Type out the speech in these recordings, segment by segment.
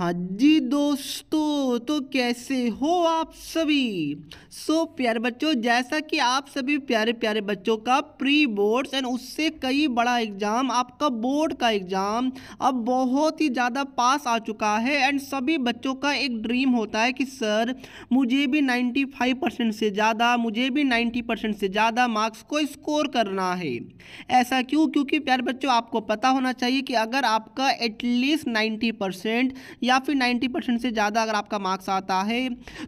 हाँ जी दोस्तों तो कैसे हो आप सभी सो so, प्यारे बच्चों जैसा कि आप सभी प्यारे प्यारे बच्चों का प्री बोर्ड्स एंड उससे कई बड़ा एग्ज़ाम आपका बोर्ड का एग्ज़ाम अब बहुत ही ज़्यादा पास आ चुका है एंड सभी बच्चों का एक ड्रीम होता है कि सर मुझे भी 95 परसेंट से ज़्यादा मुझे भी 90 परसेंट से ज़्यादा मार्क्स को स्कोर करना है ऐसा क्यों क्योंकि प्यारे बच्चों आपको पता होना चाहिए कि अगर आपका एटलीस्ट नाइन्टी परसेंट या फिर 90 परसेंट से ज़्यादा अगर आपका मार्क्स आता है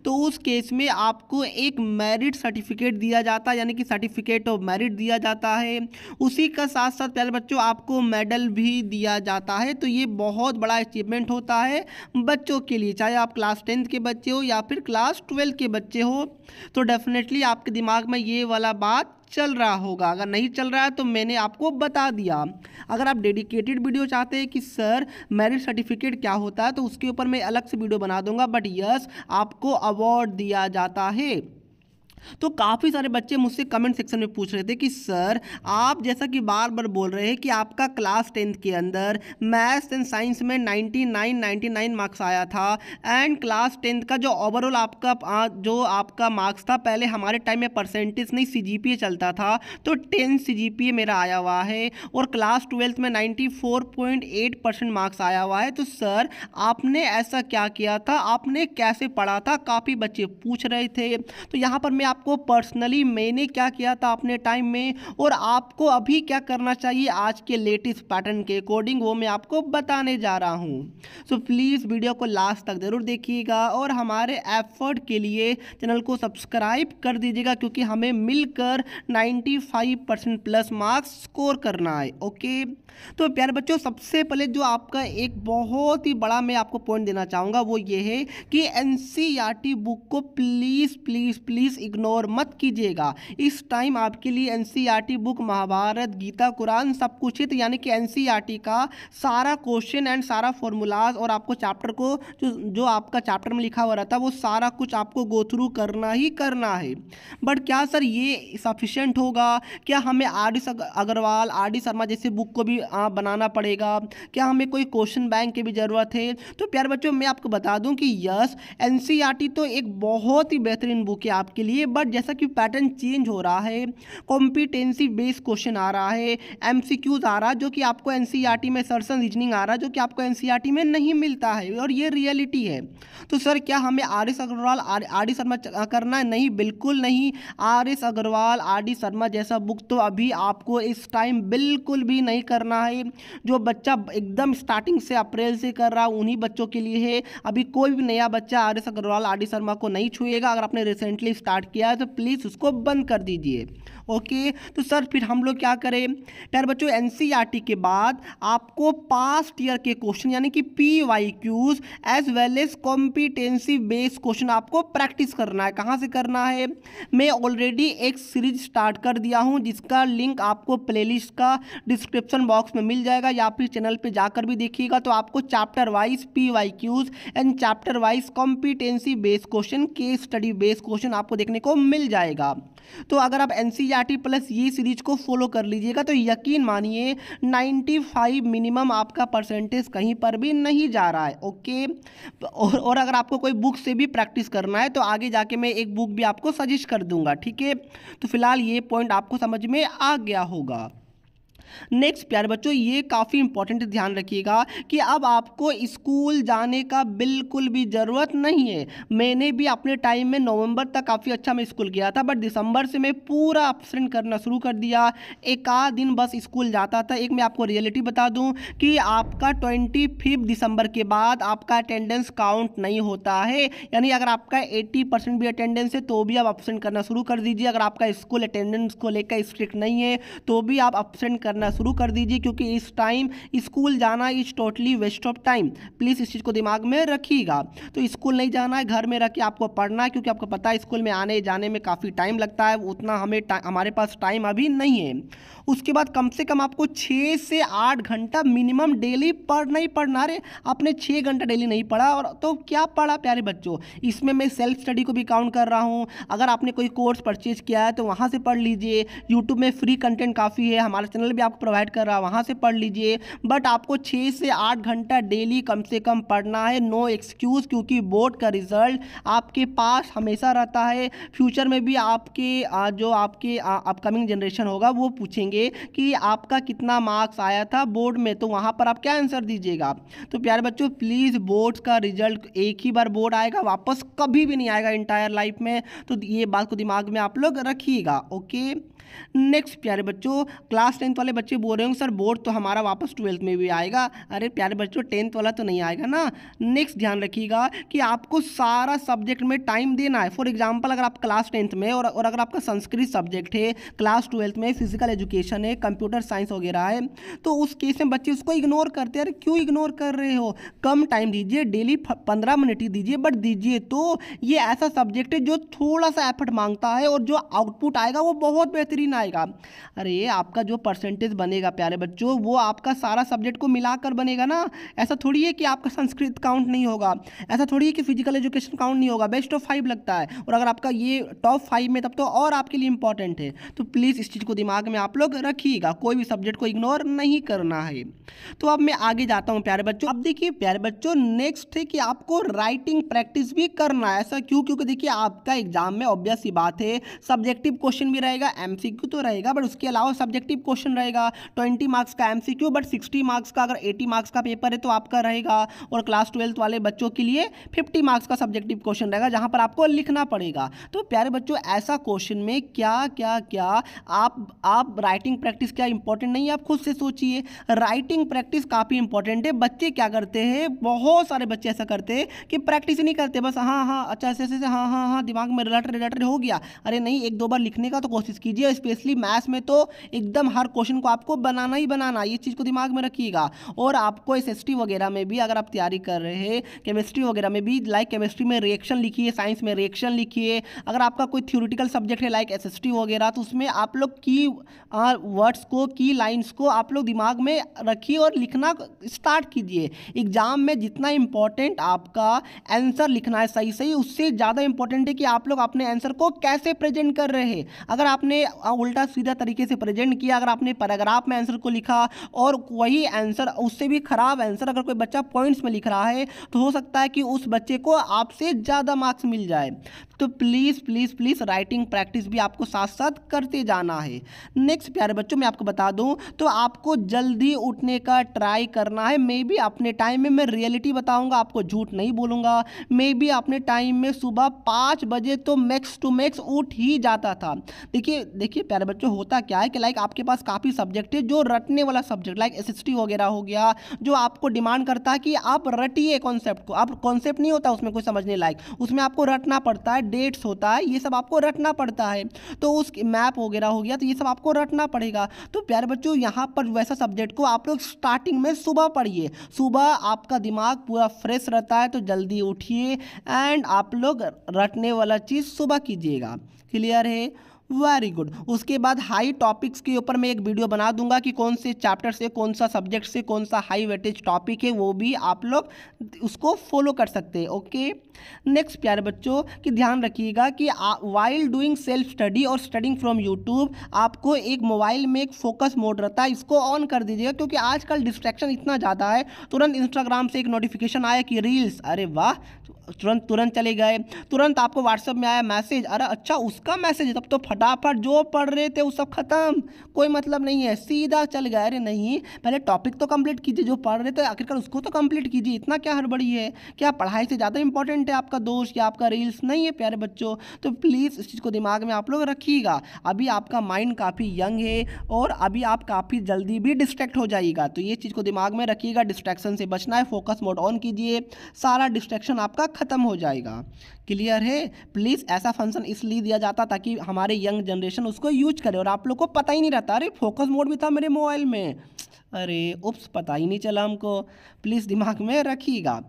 तो उस केस में आपको एक मेरिट सर्टिफिकेट दिया जाता है यानी कि सर्टिफिकेट ऑफ मेरिट दिया जाता है उसी का साथ साथ प्यारे बच्चों आपको मेडल भी दिया जाता है तो ये बहुत बड़ा अचीवमेंट होता है बच्चों के लिए चाहे आप क्लास टेंथ के बच्चे हो या फिर क्लास ट्वेल्थ के बच्चे हो तो डेफिनेटली आपके दिमाग में ये वाला बात चल रहा होगा अगर नहीं चल रहा है तो मैंने आपको बता दिया अगर आप डेडिकेटेड वीडियो चाहते हैं कि सर मेरिट सर्टिफिकेट क्या होता है तो उसके ऊपर मैं अलग से वीडियो बना दूंगा बट यस आपको अवार्ड दिया जाता है तो काफ़ी सारे बच्चे मुझसे कमेंट सेक्शन में पूछ रहे थे कि सर आप जैसा कि बार बार बोल रहे हैं कि आपका क्लास टेंथ के अंदर मैथ्स एंड साइंस में 99 99 मार्क्स आया था एंड क्लास टेंथ का जो ओवरऑल आपका जो आपका मार्क्स था पहले हमारे टाइम में परसेंटेज नहीं सी चलता था तो टेंथ सी मेरा आया हुआ है और क्लास ट्वेल्थ में नाइन्टी मार्क्स आया हुआ है तो सर आपने ऐसा क्या किया था आपने कैसे पढ़ा था काफ़ी बच्चे पूछ रहे थे तो यहाँ पर मैं आपको पर्सनली मैंने क्या किया था अपने टाइम में और आपको अभी क्या करना चाहिए आज के लेटेस्ट पैटर्न के अकॉर्डिंग वो मैं आपको बताने जा रहा हूँ सो so, प्लीज़ वीडियो को लास्ट तक ज़रूर देखिएगा और हमारे एफर्ट के लिए चैनल को सब्सक्राइब कर दीजिएगा क्योंकि हमें मिलकर नाइन्टी प्लस मार्क्स स्कोर करना है ओके तो प्यारे बच्चों सबसे पहले जो आपका एक बहुत ही बड़ा मैं आपको पॉइंट देना चाहूँगा वो ये है कि एन बुक e को please please please ignore ignore मत कीजिएगा इस टाइम आपके लिए एन book e Mahabharat Gita Quran सब कुछ ही यानी कि एन e का सारा क्वेश्चन एंड सारा फॉर्मूलाज और आपको चैप्टर को जो जो आपका चैप्टर में लिखा हुआ रहता है वो सारा कुछ आपको गो थ्रू करना ही करना है बट क्या सर ये सफिशेंट होगा क्या हमें R D Agarwal R D Sharma जैसे बुक को भी आ, बनाना पड़ेगा क्या हमें कोई क्वेश्चन बैंक की भी ज़रूरत है तो प्यार बच्चों मैं आपको बता दूं कि यस एन e तो एक बहुत ही बेहतरीन बुक है आपके लिए बट जैसा कि पैटर्न चेंज हो रहा है कॉम्पिटेंसी बेस्ड क्वेश्चन आ रहा है एम आ रहा है जो कि आपको एन e में सरसन रीजनिंग आ रहा है जो कि आपको एन e में नहीं मिलता है और ये रियलिटी है तो सर क्या हमें R S Agarwal R D Sharma करना है नहीं बिल्कुल नहीं R S Agarwal R D Sharma जैसा बुक तो अभी आपको इस टाइम बिल्कुल भी नहीं करना है जो बच्चा एकदम स्टार्टिंग से अप्रैल से कर रहा उन्हीं बच्चों के लिए है अभी कोई भी नया बच्चा R S Agarwal R D Sharma को नहीं छुएगा अगर आपने रिसेंटली स्टार्ट किया किया है तो प्लीज़ उसको बंद कर दीजिए ओके तो सर फिर हम लोग क्या करें प्यार बच्चों एन e के बाद आपको पास्ट ईयर के क्वेश्चन यानी कि P Y Qs as well as competency based question आपको प्रैक्टिस करना है कहाँ से करना है मैं ऑलरेडी एक सीरीज स्टार्ट कर दिया हूँ जिसका लिंक आपको प्लेलिस्ट का डिस्क्रिप्शन बॉक्स में मिल जाएगा या फिर चैनल पे जाकर भी देखिएगा तो आपको chapter wise P Y Qs and chapter wise competency based question case study based question आपको देखने को मिल जाएगा तो अगर आप एन सी आर प्लस ये सीरीज को फॉलो कर लीजिएगा तो यकीन मानिए 95 मिनिमम आपका परसेंटेज कहीं पर भी नहीं जा रहा है ओके और, और अगर आपको कोई बुक से भी प्रैक्टिस करना है तो आगे जाके मैं एक बुक भी आपको सजेस्ट कर दूंगा ठीक है तो फिलहाल ये पॉइंट आपको समझ में आ गया होगा नेक्स्ट प्यारे बच्चों ये काफ़ी इंपॉर्टेंट ध्यान रखिएगा कि अब आपको स्कूल जाने का बिल्कुल भी ज़रूरत नहीं है मैंने भी अपने टाइम में नवंबर तक काफ़ी अच्छा मैं स्कूल गया था बट दिसंबर से मैं पूरा अपसेंट करना शुरू कर दिया एक आध दिन बस स्कूल जाता था एक मैं आपको रियलिटी बता दूँ कि आपका ट्वेंटी फिफ्थ दिसंबर के बाद आपका अटेंडेंस काउंट नहीं होता है यानी अगर आपका एट्टी परसेंट भी अटेंडेंस है तो भी आप अपसेंट करना शुरू कर दीजिए अगर आपका स्कूल अटेंडेंस को लेकर स्ट्रिक्ट नहीं है तो भी आप अपसेंट करना शुरू कर दीजिए क्योंकि इस टाइम स्कूल जाना is totally waste of time please इस चीज़ को दिमाग में रखिएगा तो स्कूल नहीं जाना है घर में रख के आपको पढ़ना है क्योंकि आपको पता है स्कूल में आने जाने में काफ़ी टाइम लगता है उतना हमें हमारे पास टाइम अभी नहीं है उसके बाद कम से कम आपको छः से आठ घंटा मिनिमम डेली पढ़ नहीं पढ़ना रे आपने छः घंटा डेली नहीं पढ़ा और तो क्या पढ़ा प्यारे बच्चों इसमें मैं सेल्फ स्टडी को भी काउंट कर रहा हूँ अगर आपने कोई कोर्स परचेज किया है तो वहाँ से पढ़ लीजिए यूट्यूब में फ्री कंटेंट काफ़ी है हमारा चैनल भी आपको प्रोवाइड कर रहा है वहाँ से पढ़ लीजिए बट आपको छः से आठ घंटा डेली कम से कम पढ़ना है नो एक्सक्यूज़ क्योंकि बोर्ड का रिजल्ट आपके पास हमेशा रहता है फ्यूचर में भी आपके जो आपके अपकमिंग जनरेशन होगा वो पूछेंगे कि आपका कितना मार्क्स आया था बोर्ड में तो वहाँ पर आप क्या आंसर दीजिएगा तो प्यारे बच्चों प्लीज़ बोर्ड का रिजल्ट एक ही बार बोर्ड आएगा वापस कभी भी नहीं आएगा इंटायर लाइफ में तो ये बात को दिमाग में आप लोग रखिएगा ओके नेक्स्ट प्यारे बच्चों क्लास टेंथ वाले बच्चे बोल रहे होंगे सर बोर्ड तो हमारा वापस ट्वेल्थ में भी आएगा अरे प्यारे बच्चों टेंथ वाला तो नहीं आएगा ना नेक्स्ट ध्यान रखिएगा कि आपको सारा सब्जेक्ट में टाइम देना है फॉर एग्जाम्पल अगर आप क्लास टेंथ में और, और अगर आपका संस्कृत सब्जेक्ट है क्लास ट्वेल्थ में फिजिकल एजुकेशन है कंप्यूटर साइंस वगैरह है तो उस केस में बच्चे उसको इग्नोर करते हैं अरे क्यों इग्नोर कर रहे हो कम टाइम दीजिए डेली पंद्रह मिनट ही दीजिए बट दीजिए तो ये ऐसा सब्जेक्ट है जो थोड़ा सा एफर्ट मांगता है और जो आउटपुट आएगा वो बहुत बेहतर बेहतरीन आएगा अरे आपका जो परसेंटेज बनेगा प्यारे बच्चों वो आपका सारा सब्जेक्ट को मिलाकर बनेगा ना ऐसा थोड़ी है कि आपका संस्कृत काउंट नहीं होगा ऐसा थोड़ी है कि फिजिकल एजुकेशन काउंट नहीं होगा बेस्ट ऑफ फाइव लगता है और अगर आपका ये टॉप फाइव में तब तो और आपके लिए इंपॉर्टेंट है तो प्लीज़ इस चीज़ को दिमाग में आप लोग रखिएगा कोई भी सब्जेक्ट को इग्नोर नहीं करना है तो अब मैं आगे जाता हूँ प्यारे बच्चों अब देखिए प्यारे बच्चों नेक्स्ट है कि आपको राइटिंग प्रैक्टिस भी करना है ऐसा क्यों क्योंकि देखिए आपका एग्जाम में ऑब्वियस ही बात है सब्जेक्टिव क्वेश्चन भी रहेगा एम एमसीक्यू तो रहेगा बट उसके अलावा सब्जेक्टिव क्वेश्चन रहेगा ट्वेंटी मार्क्स का एमसीक्यू बट सिक्सटी मार्क्स का अगर एटी मार्क्स का पेपर है तो आपका रहेगा और क्लास ट्वेल्थ वाले बच्चों के लिए फिफ्टी मार्क्स का सब्जेक्टिव क्वेश्चन रहेगा जहाँ पर आपको लिखना पड़ेगा तो प्यारे बच्चों ऐसा क्वेश्चन में क्या क्या क्या आप आप राइटिंग प्रैक्टिस क्या इंपॉर्टेंट नहीं है आप खुद से सोचिए राइटिंग प्रैक्टिस काफ़ी इंपॉर्टेंट है बच्चे क्या करते हैं बहुत सारे बच्चे ऐसा करते हैं कि प्रैक्टिस ही नहीं करते बस हाँ हाँ अच्छा ऐसे ऐसे हाँ हाँ हाँ दिमाग में रिलेटेड रिलेटेड हो गया अरे नहीं एक दो बार लिखने का तो कोशिश कीजिए स्पेशली मैथ्स में तो एकदम हर क्वेश्चन को आपको बनाना ही बनाना ये चीज़ को दिमाग में रखिएगा और आपको एस वगैरह में भी अगर आप तैयारी कर रहे हैं केमिस्ट्री वगैरह में भी लाइक केमिस्ट्री में रिएक्शन लिखिए साइंस में रिएक्शन लिखिए अगर आपका कोई थ्योरिटिकल सब्जेक्ट है लाइक एस वगैरह तो उसमें आप लोग की वर्ड्स को की लाइन्स को आप लोग दिमाग में रखिए और लिखना स्टार्ट कीजिए एग्ज़ाम में जितना इंपॉर्टेंट आपका आंसर लिखना है सही सही उससे ज़्यादा इंपॉर्टेंट है कि आप लोग अपने आंसर को कैसे प्रेजेंट कर रहे हैं अगर आपने उल्टा सीधा तरीके से प्रेजेंट किया अगर आपने पैराग्राफ में आंसर को लिखा और वही आंसर उससे भी ख़राब आंसर अगर कोई बच्चा पॉइंट्स में लिख रहा है तो हो सकता है कि उस बच्चे को आपसे ज़्यादा मार्क्स मिल जाए तो please please please writing practice भी आपको साथ साथ करते जाना है नेक्स्ट प्यारे बच्चों मैं आपको बता दूँ तो आपको जल्दी उठने का ट्राई करना है मे बी अपने टाइम में मैं रियलिटी बताऊँगा आपको झूठ नहीं बोलूँगा मे बी अपने टाइम में सुबह पाँच बजे तो मैक्स टू मैक्स उठ ही जाता था देखिए देखिए देखिए प्यारे बच्चों होता क्या है कि लाइक आपके पास काफ़ी सब्जेक्ट है जो रटने वाला सब्जेक्ट लाइक एस वगैरह हो गया जो आपको डिमांड करता है कि आप रटिए कॉन्सेप्ट को आप कॉन्सेप्ट नहीं होता उसमें कोई समझने लायक उसमें आपको रटना पड़ता है डेट्स होता है ये सब आपको रटना पड़ता है तो उस मैप वगैरह हो गया तो ये सब आपको रटना पड़ेगा तो प्यारे बच्चों यहाँ पर वैसा सब्जेक्ट को आप लोग स्टार्टिंग में सुबह पढ़िए सुबह आपका दिमाग पूरा फ्रेश रहता है तो जल्दी उठिए एंड आप लोग रटने वाला चीज़ सुबह कीजिएगा क्लियर है वेरी गुड उसके बाद हाई टॉपिक्स के ऊपर मैं एक वीडियो बना दूंगा कि कौन से चैप्टर से कौन सा सब्जेक्ट से कौन सा हाई वेटेज टॉपिक है वो भी आप लोग उसको फॉलो कर सकते हैं ओके नेक्स्ट प्यारे बच्चों कि ध्यान रखिएगा कि वाइल डूइंग सेल्फ स्टडी और स्टडिंग फ्रॉम यूट्यूब आपको एक मोबाइल में एक फोकस मोड रहता है इसको ऑन कर दीजिएगा क्योंकि आजकल डिस्ट्रैक्शन इतना ज़्यादा है तुरंत इंस्टाग्राम से एक नोटिफिकेशन आया कि रील्स अरे वाह तुरंत तुरंत चले गए तुरंत आपको व्हाट्सअप में आया मैसेज अरे अच्छा उसका मैसेज तब तो फट फटाफट जो पढ़ रहे थे वो सब खत्म कोई मतलब नहीं है सीधा चल गया अरे नहीं पहले टॉपिक तो कंप्लीट कीजिए जो पढ़ रहे थे आखिरकार उसको तो कंप्लीट कीजिए इतना क्या हड़बड़ी है क्या पढ़ाई से ज़्यादा इंपॉर्टेंट है आपका दोस्त या आपका रील्स नहीं है प्यारे बच्चों तो प्लीज़ इस चीज़ को दिमाग में आप लोग रखिएगा अभी आपका माइंड काफ़ी यंग है और अभी आप काफ़ी जल्दी भी डिस्ट्रैक्ट हो जाएगा तो ये चीज़ को दिमाग में रखिएगा डिस्ट्रैक्शन से बचना है फोकस मोड ऑन कीजिए सारा डिस्ट्रैक्शन आपका ख़त्म हो जाएगा क्लियर है प्लीज़ ऐसा फंक्शन इसलिए दिया जाता ताकि हमारे यंग यंग जनरेशन उसको यूज करे और आप लोग को पता ही नहीं रहता अरे फोकस मोड भी था मेरे मोबाइल में अरे उप्स पता ही नहीं चला हमको प्लीज़ दिमाग में रखिएगा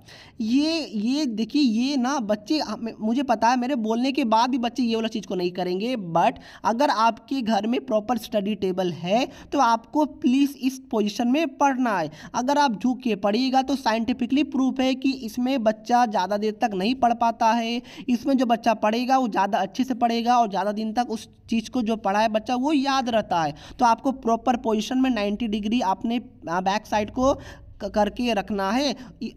ये ये देखिए ये ना बच्चे मुझे पता है मेरे बोलने के बाद भी बच्चे ये वाला चीज़ को नहीं करेंगे बट अगर आपके घर में प्रॉपर स्टडी टेबल है तो आपको प्लीज़ इस पोजीशन में पढ़ना है अगर आप झुक के पढ़िएगा तो साइंटिफिकली प्रूफ है कि इसमें बच्चा ज़्यादा देर तक नहीं पढ़ पाता है इसमें जो बच्चा पढ़ेगा वो ज़्यादा अच्छे से पढ़ेगा और ज़्यादा दिन तक उस चीज़ को जो पढ़ा है बच्चा वो याद रहता है तो आपको प्रॉपर पोजिशन में नाइन्टी डिग्री आपने अपने बैक साइड को करके रखना है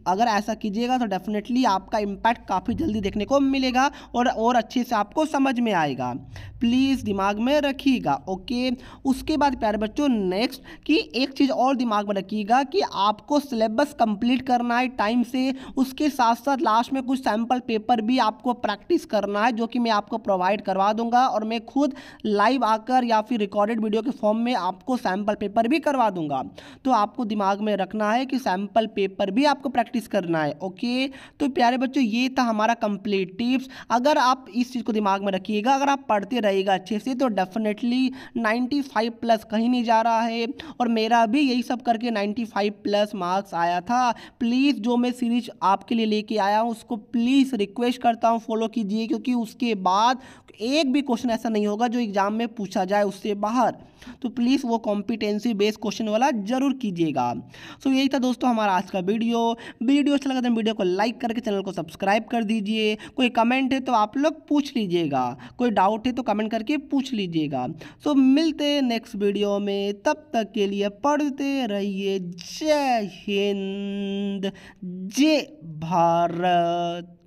अगर ऐसा कीजिएगा तो डेफिनेटली आपका इम्पैक्ट काफ़ी जल्दी देखने को मिलेगा और और अच्छे से आपको समझ में आएगा प्लीज़ दिमाग में रखिएगा ओके उसके बाद प्यारे बच्चों नेक्स्ट कि एक चीज़ और दिमाग में रखिएगा कि आपको सिलेबस कंप्लीट करना है टाइम से उसके साथ साथ लास्ट में कुछ सैम्पल पेपर भी आपको प्रैक्टिस करना है जो कि मैं आपको प्रोवाइड करवा दूंगा और मैं खुद लाइव आकर या फिर रिकॉर्डेड वीडियो के फॉर्म में आपको सैम्पल पेपर भी करवा दूंगा तो आपको दिमाग में रखना है कि के सैम्पल पेपर भी आपको प्रैक्टिस करना है ओके तो प्यारे बच्चों ये था हमारा कंप्लीट टिप्स अगर आप इस चीज़ को दिमाग में रखिएगा अगर आप पढ़ते रहेगा अच्छे से तो डेफिनेटली 95 प्लस कहीं नहीं जा रहा है और मेरा भी यही सब करके 95 प्लस मार्क्स आया था प्लीज़ जो मैं सीरीज आपके लिए लेके आया हूँ उसको प्लीज़ रिक्वेस्ट करता हूँ फॉलो कीजिए क्योंकि उसके बाद एक भी क्वेश्चन ऐसा नहीं होगा जो एग्ज़ाम में पूछा जाए उससे बाहर तो प्लीज़ वो कॉम्पिटेंसी बेस्ड क्वेश्चन वाला जरूर कीजिएगा सो यही था दोस्तों हमारा आज का वीडियो वीडियो अच्छा लगा तो वीडियो को लाइक करके चैनल को सब्सक्राइब कर दीजिए कोई कमेंट है तो आप लोग पूछ लीजिएगा कोई डाउट है तो कमेंट करके पूछ लीजिएगा सो मिलते नेक्स्ट वीडियो में तब तक के लिए पढ़ते रहिए जय हिंद जय भारत